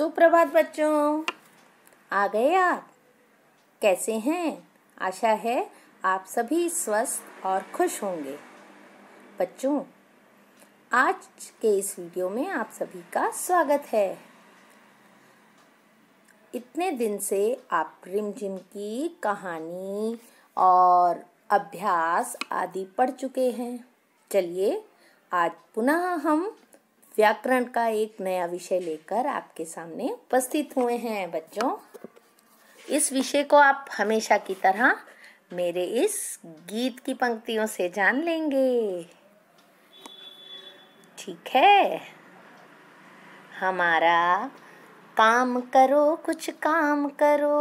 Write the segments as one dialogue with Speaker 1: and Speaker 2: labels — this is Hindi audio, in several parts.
Speaker 1: सुप्रभात बच्चों आ गए आप कैसे हैं आशा है आप सभी स्वस्थ और खुश होंगे बच्चों आज के इस वीडियो में आप सभी का स्वागत है इतने दिन से आप रिमझिम की कहानी और अभ्यास आदि पढ़ चुके हैं चलिए आज पुनः हम व्याकरण का एक नया विषय लेकर आपके सामने उपस्थित हुए हैं बच्चों इस विषय को आप हमेशा की तरह मेरे इस गीत की पंक्तियों से जान लेंगे ठीक है हमारा काम करो कुछ काम करो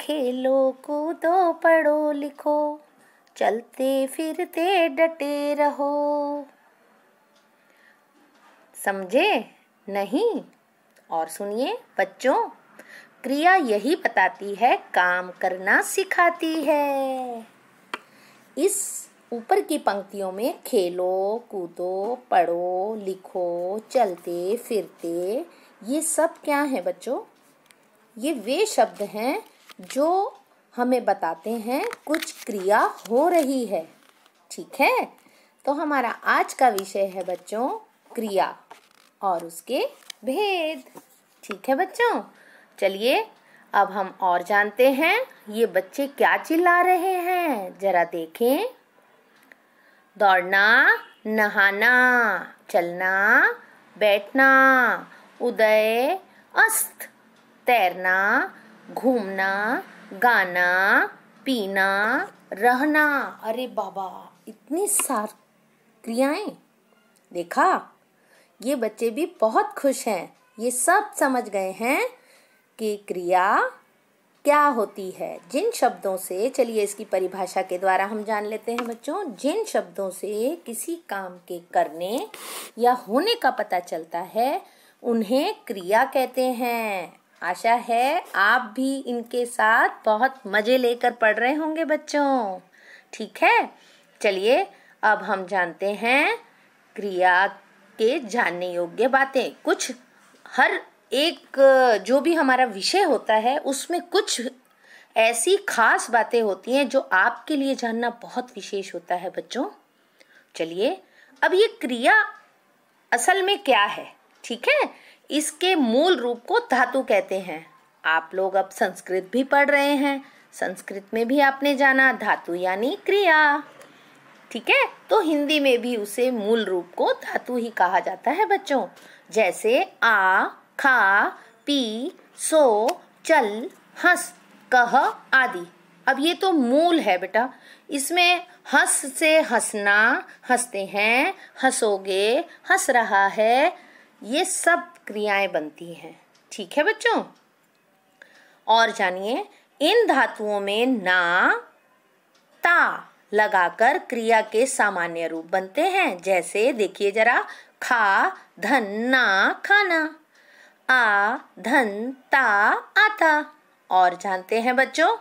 Speaker 1: खेलो कूदो पढ़ो लिखो चलते फिरते डटे रहो समझे नहीं और सुनिए बच्चों क्रिया यही बताती है काम करना सिखाती है इस ऊपर की पंक्तियों में खेलो कूदो पढ़ो लिखो चलते फिरते ये सब क्या है बच्चों ये वे शब्द हैं जो हमें बताते हैं कुछ क्रिया हो रही है ठीक है तो हमारा आज का विषय है बच्चों क्रिया और उसके भेद ठीक है बच्चों चलिए अब हम और जानते हैं ये बच्चे क्या चिल्ला रहे हैं जरा देखें दौड़ना नहाना चलना बैठना उदय अस्त तैरना घूमना गाना पीना रहना अरे बाबा इतनी सार क्रियाएं देखा ये बच्चे भी बहुत खुश हैं ये सब समझ गए हैं कि क्रिया क्या होती है जिन शब्दों से चलिए इसकी परिभाषा के द्वारा हम जान लेते हैं बच्चों जिन शब्दों से किसी काम के करने या होने का पता चलता है उन्हें क्रिया कहते हैं आशा है आप भी इनके साथ बहुत मज़े लेकर पढ़ रहे होंगे बच्चों ठीक है चलिए अब हम जानते हैं क्रिया के जानने योग्य बातें कुछ हर एक जो भी हमारा विषय होता है उसमें कुछ ऐसी खास बातें होती हैं जो आपके लिए जानना बहुत विशेष होता है बच्चों चलिए अब ये क्रिया असल में क्या है ठीक है इसके मूल रूप को धातु कहते हैं आप लोग अब संस्कृत भी पढ़ रहे हैं संस्कृत में भी आपने जाना धातु यानी क्रिया ठीक है तो हिंदी में भी उसे मूल रूप को धातु ही कहा जाता है बच्चों जैसे आ खा पी सो चल हंस कह आदि अब ये तो मूल है बेटा इसमें हंस से हंसना हंसते हैं हंसोगे हंस रहा है ये सब क्रियाएं बनती हैं ठीक है बच्चों और जानिए इन धातुओं में ना ता लगाकर क्रिया के सामान्य रूप बनते हैं जैसे देखिए जरा खा धन ना खाना आ धन ता आता और जानते हैं बच्चों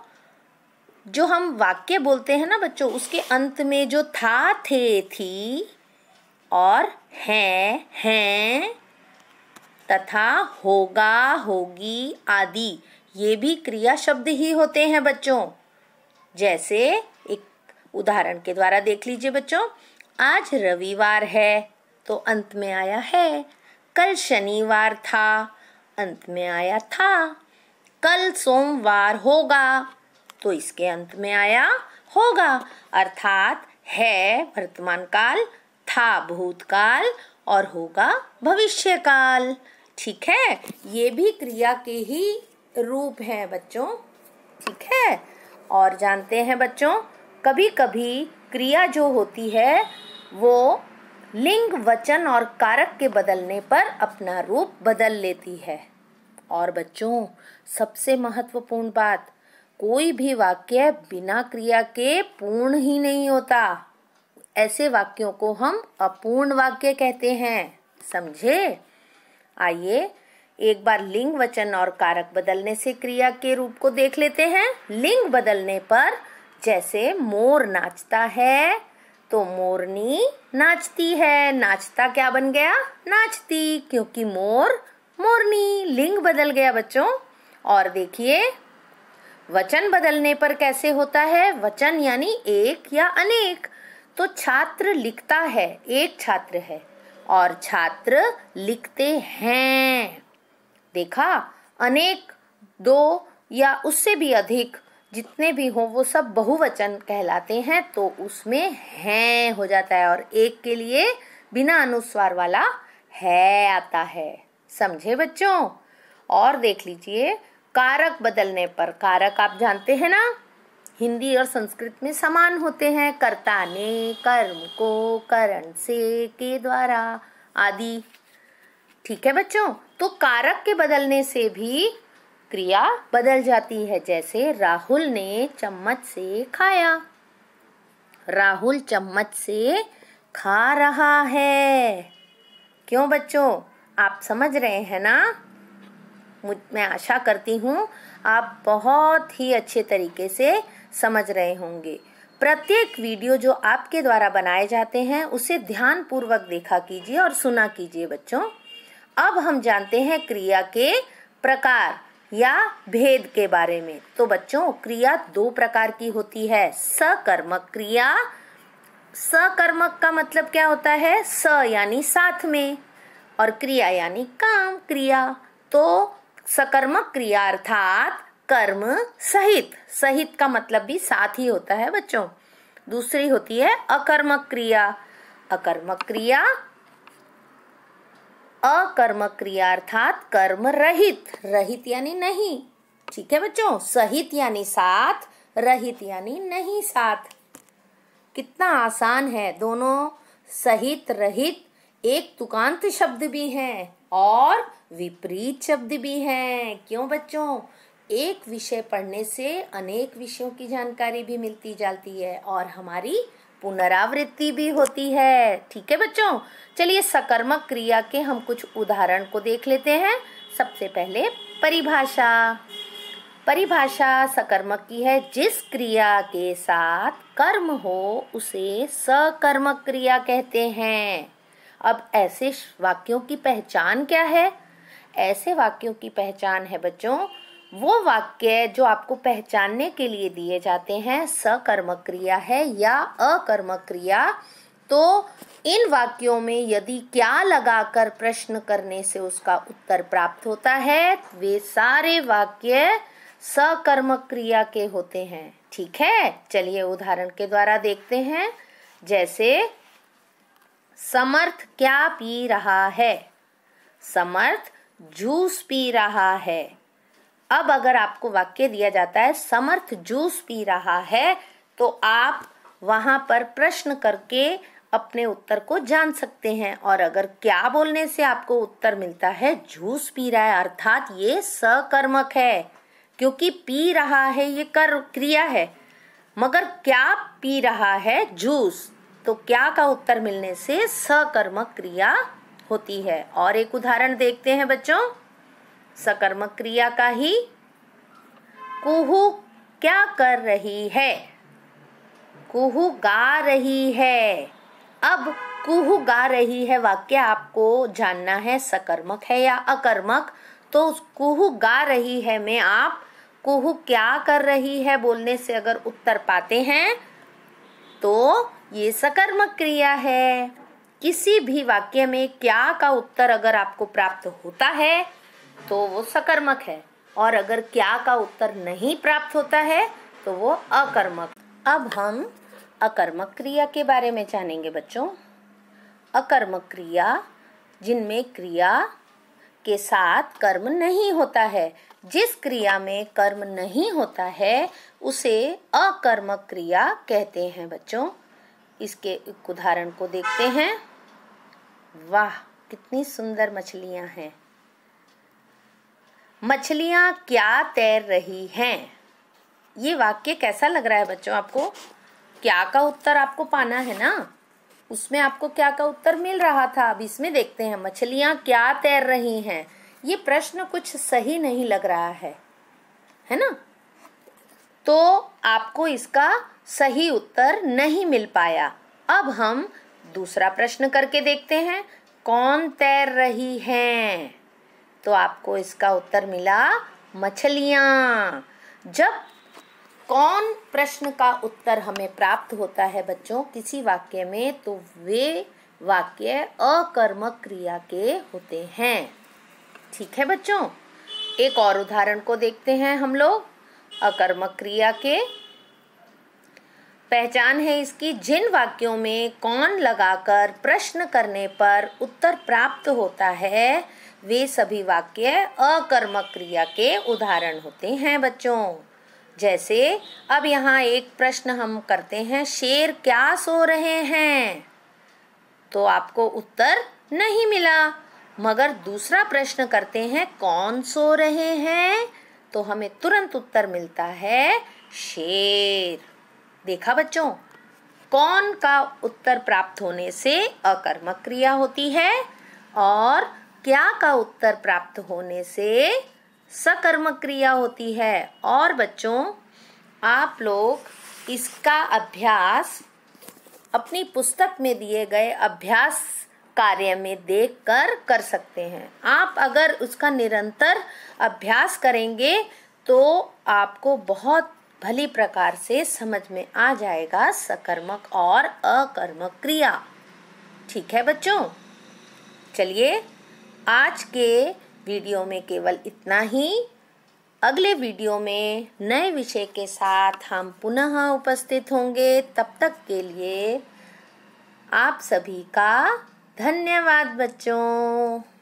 Speaker 1: जो हम वाक्य बोलते हैं ना बच्चों उसके अंत में जो था थे थी और हैं हैं तथा होगा होगी आदि ये भी क्रिया शब्द ही होते हैं बच्चों जैसे उदाहरण के द्वारा देख लीजिए बच्चों आज रविवार है तो अंत में आया है कल शनिवार था अंत में आया था कल सोमवार होगा तो इसके अंत में आया होगा अर्थात है वर्तमान काल था भूतकाल और होगा भविष्य काल ठीक है ये भी क्रिया के ही रूप हैं बच्चों ठीक है और जानते हैं बच्चों कभी कभी क्रिया जो होती है वो लिंग वचन और कारक के बदलने पर अपना रूप बदल लेती है और बच्चों सबसे महत्वपूर्ण बात कोई भी वाक्य बिना क्रिया के पूर्ण ही नहीं होता ऐसे वाक्यों को हम अपूर्ण वाक्य कहते हैं समझे आइए एक बार लिंग वचन और कारक बदलने से क्रिया के रूप को देख लेते हैं लिंग बदलने पर जैसे मोर नाचता है तो मोरनी नाचती है नाचता क्या बन गया नाचती क्योंकि मोर मोरनी लिंग बदल गया बच्चों और देखिए वचन बदलने पर कैसे होता है वचन यानी एक या अनेक तो छात्र लिखता है एक छात्र है और छात्र लिखते हैं देखा अनेक दो या उससे भी अधिक जितने भी हों वो सब बहुवचन कहलाते हैं तो उसमें हैं हो जाता है और एक के लिए बिना अनुस्वार वाला है आता है समझे बच्चों और देख लीजिए कारक बदलने पर कारक आप जानते हैं ना हिंदी और संस्कृत में समान होते हैं कर्ता ने कर्म को करण से के द्वारा आदि ठीक है बच्चों तो कारक के बदलने से भी क्रिया बदल जाती है जैसे राहुल ने चम्मच से खाया राहुल चम्मच से खा रहा है क्यों बच्चों आप समझ रहे हैं ना मैं आशा करती हूँ आप बहुत ही अच्छे तरीके से समझ रहे होंगे प्रत्येक वीडियो जो आपके द्वारा बनाए जाते हैं उसे ध्यानपूर्वक देखा कीजिए और सुना कीजिए बच्चों अब हम जानते हैं क्रिया के प्रकार या भेद के बारे में तो बच्चों क्रिया दो प्रकार की होती है सकर्मक क्रिया सकर्मक का मतलब क्या होता है स यानी साथ में और क्रिया यानी काम क्रिया तो सकर्मक क्रिया अर्थात कर्म सहित सहित का मतलब भी साथ ही होता है बच्चों दूसरी होती है अकर्मक क्रिया अकर्मक क्रिया अकर्म क्रिया अर्थात कर्म रहित रहित यानी नहीं ठीक है बच्चों सहित यानी साथ रहित यानी नहीं साथ कितना आसान है दोनों सहित रहित एक तुकांत शब्द भी है और विपरीत शब्द भी है क्यों बच्चों एक विषय पढ़ने से अनेक विषयों की जानकारी भी मिलती जाती है और हमारी पुनरावृत्ति भी होती है ठीक है बच्चों चलिए सकर्मक क्रिया के हम कुछ उदाहरण को देख लेते हैं सबसे पहले परिभाषा परिभाषा सकर्मक की है जिस क्रिया के साथ कर्म हो उसे सकर्मक क्रिया कहते हैं अब ऐसे वाक्यों की पहचान क्या है ऐसे वाक्यों की पहचान है बच्चों वो वाक्य जो आपको पहचानने के लिए दिए जाते हैं सकर्म क्रिया है या अकर्म क्रिया तो इन वाक्यों में यदि क्या लगाकर प्रश्न करने से उसका उत्तर प्राप्त होता है वे सारे वाक्य सकर्म क्रिया के होते हैं ठीक है चलिए उदाहरण के द्वारा देखते हैं जैसे समर्थ क्या पी रहा है समर्थ जूस पी रहा है अब अगर आपको वाक्य दिया जाता है समर्थ जूस पी रहा है तो आप वहां पर प्रश्न करके अपने उत्तर को जान सकते हैं और अगर क्या बोलने से आपको उत्तर मिलता है जूस पी रहा है अर्थात ये सकर्मक है क्योंकि पी रहा है ये कर क्रिया है मगर क्या पी रहा है जूस तो क्या का उत्तर मिलने से सकर्मक क्रिया होती है और एक उदाहरण देखते हैं बच्चों सकर्मक क्रिया का ही कुहू क्या कर रही है कुहू गा रही है अब कुहू गा रही है वाक्य आपको जानना है सकर्मक है या अकर्मक तो कुहू गा रही है में आप कुहू क्या कर रही है बोलने से अगर उत्तर पाते हैं तो ये सकर्मक क्रिया है किसी भी वाक्य में क्या का उत्तर अगर आपको प्राप्त होता है तो वो सकर्मक है और अगर क्या का उत्तर नहीं प्राप्त होता है तो वो अकर्मक अब हम अकर्मक क्रिया के बारे में जानेंगे बच्चों अकर्मक क्रिया जिनमें क्रिया के साथ कर्म नहीं होता है जिस क्रिया में कर्म नहीं होता है उसे अकर्मक क्रिया कहते हैं बच्चों इसके एक उदाहरण को देखते हैं वाह कितनी सुंदर मछलियां हैं मछलियाँ क्या तैर रही हैं ये वाक्य कैसा लग रहा है बच्चों आपको क्या का उत्तर आपको पाना है ना उसमें आपको क्या का उत्तर मिल रहा था अब इसमें देखते हैं मछलियाँ क्या तैर रही हैं ये प्रश्न कुछ सही नहीं लग रहा है है ना तो आपको इसका सही उत्तर नहीं मिल पाया अब हम दूसरा प्रश्न करके देखते हैं कौन तैर रही हैं तो आपको इसका उत्तर मिला मछलियाँ जब कौन प्रश्न का उत्तर हमें प्राप्त होता है बच्चों किसी वाक्य में तो वे वाक्य अकर्मक क्रिया के होते हैं ठीक है बच्चों एक और उदाहरण को देखते हैं हम लोग अकर्मक क्रिया के पहचान है इसकी जिन वाक्यों में कौन लगाकर प्रश्न करने पर उत्तर प्राप्त होता है वे सभी वाक्य अकर्मक क्रिया के उदाहरण होते हैं बच्चों जैसे अब यहाँ एक प्रश्न हम करते हैं शेर क्या सो रहे हैं तो आपको उत्तर नहीं मिला मगर दूसरा प्रश्न करते हैं कौन सो रहे हैं तो हमें तुरंत उत्तर मिलता है शेर देखा बच्चों कौन का उत्तर प्राप्त होने से अकर्मक क्रिया होती है और क्या का उत्तर प्राप्त होने से सकर्म क्रिया होती है और बच्चों आप लोग इसका अभ्यास अपनी पुस्तक में दिए गए अभ्यास कार्य में देखकर कर सकते हैं आप अगर उसका निरंतर अभ्यास करेंगे तो आपको बहुत भली प्रकार से समझ में आ जाएगा सकर्मक और अकर्मक क्रिया ठीक है बच्चों चलिए आज के वीडियो में केवल इतना ही अगले वीडियो में नए विषय के साथ हम पुनः उपस्थित होंगे तब तक के लिए आप सभी का धन्यवाद बच्चों